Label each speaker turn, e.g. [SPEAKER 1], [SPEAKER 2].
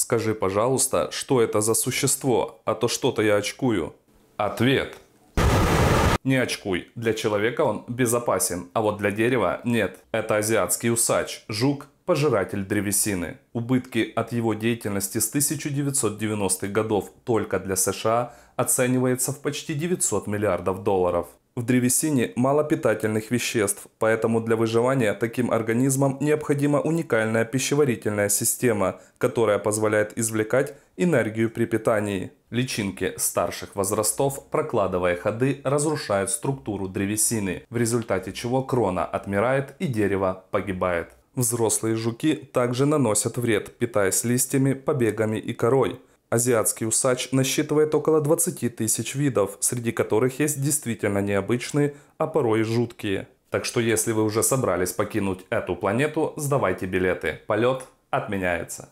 [SPEAKER 1] Скажи, пожалуйста, что это за существо, а то что-то я очкую. Ответ. Не очкуй. Для человека он безопасен, а вот для дерева нет. Это азиатский усач, жук, пожиратель древесины. Убытки от его деятельности с 1990-х годов только для США оценивается в почти 900 миллиардов долларов. В древесине мало питательных веществ, поэтому для выживания таким организмам необходима уникальная пищеварительная система, которая позволяет извлекать энергию при питании. Личинки старших возрастов, прокладывая ходы, разрушают структуру древесины, в результате чего крона отмирает и дерево погибает. Взрослые жуки также наносят вред, питаясь листьями, побегами и корой – Азиатский усач насчитывает около 20 тысяч видов, среди которых есть действительно необычные, а порой жуткие. Так что если вы уже собрались покинуть эту планету, сдавайте билеты. Полет отменяется.